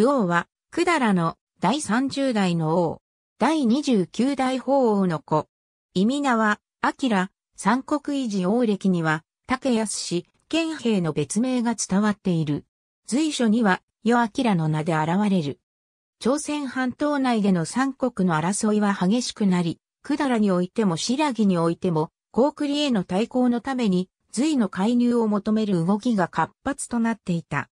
武王は、百済の第30代の王、第29代法王の子。意味名は、明、三国維持王歴には、竹安氏、剣兵の別名が伝わっている。随所には、夜明の名で現れる。朝鮮半島内での三国の争いは激しくなり、百済においても白木においても、高栗への対抗のために、隋の介入を求める動きが活発となっていた。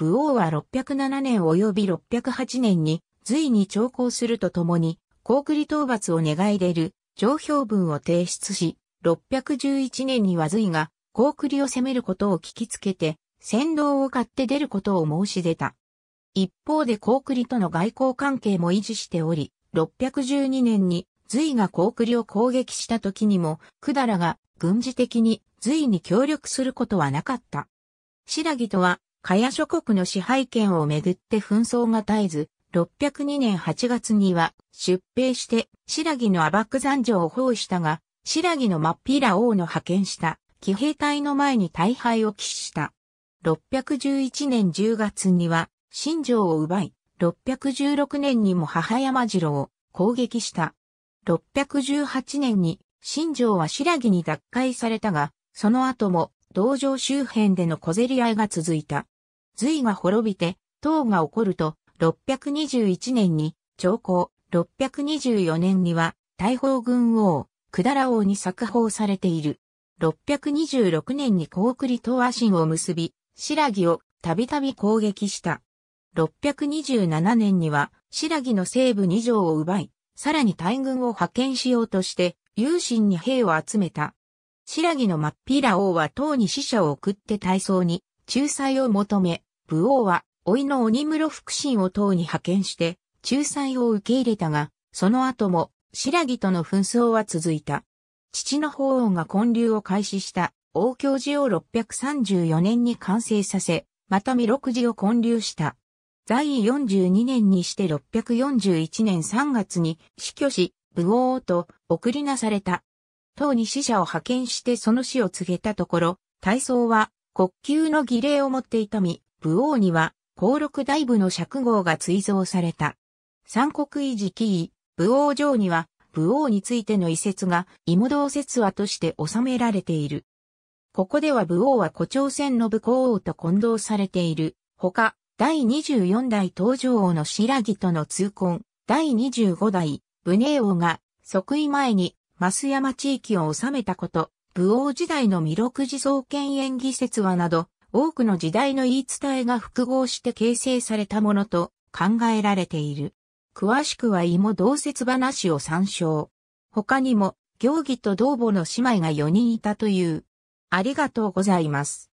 武王は607年及び608年に、隋に徴行するとともに、高栗討伐を願い出る、上評文を提出し、611年には隋が、高栗を攻めることを聞きつけて、先導を買って出ることを申し出た。一方で高栗との外交関係も維持しており、612年に隋が高栗を攻撃した時にも、百済が軍事的に隋に協力することはなかった。新羅とはカヤ諸国の支配権をめぐって紛争が絶えず、602年8月には出兵して白木のアク山城を包囲したが、白木のマッピーラ王の派遣した騎兵隊の前に大敗を喫した。611年10月には新城を奪い、616年にも母山城を攻撃した。618年に新城は白木に奪回されたが、その後も道場周辺での小競り合いが続いた。隋が滅びて、唐が起こると、621年に、長江、624年には、大宝軍王、百済王に作法されている。626年に高栗と和親を結び、白木をたびたび攻撃した。627年には、白木の西部2条を奪い、さらに大軍を派遣しようとして、有心に兵を集めた。白木の真っ平王は唐に死者を送って大僧に仲裁を求め、武王は、老いの鬼室福神を党に派遣して、仲裁を受け入れたが、その後も、白木との紛争は続いた。父の法王が建立を開始した王教寺を634年に完成させ、また弥六寺を建立した。在位42年にして641年3月に死去し、武王と送りなされた。党に死者を派遣してその死を告げたところ、大僧は国級の儀礼を持っていたみ、武王には、高禄大部の釈号が追贈された。三国維持記位、武王城には、武王についての遺説が、芋道説話として収められている。ここでは武王は古朝鮮の武功王と混同されている。他、第24代東条王の白木との通婚、第25代、武寧王が、即位前に、増山地域を治めたこと、武王時代の弥勒寺創建演技説話など、多くの時代の言い伝えが複合して形成されたものと考えられている。詳しくは芋同説話を参照。他にも、行儀と同母の姉妹が4人いたという。ありがとうございます。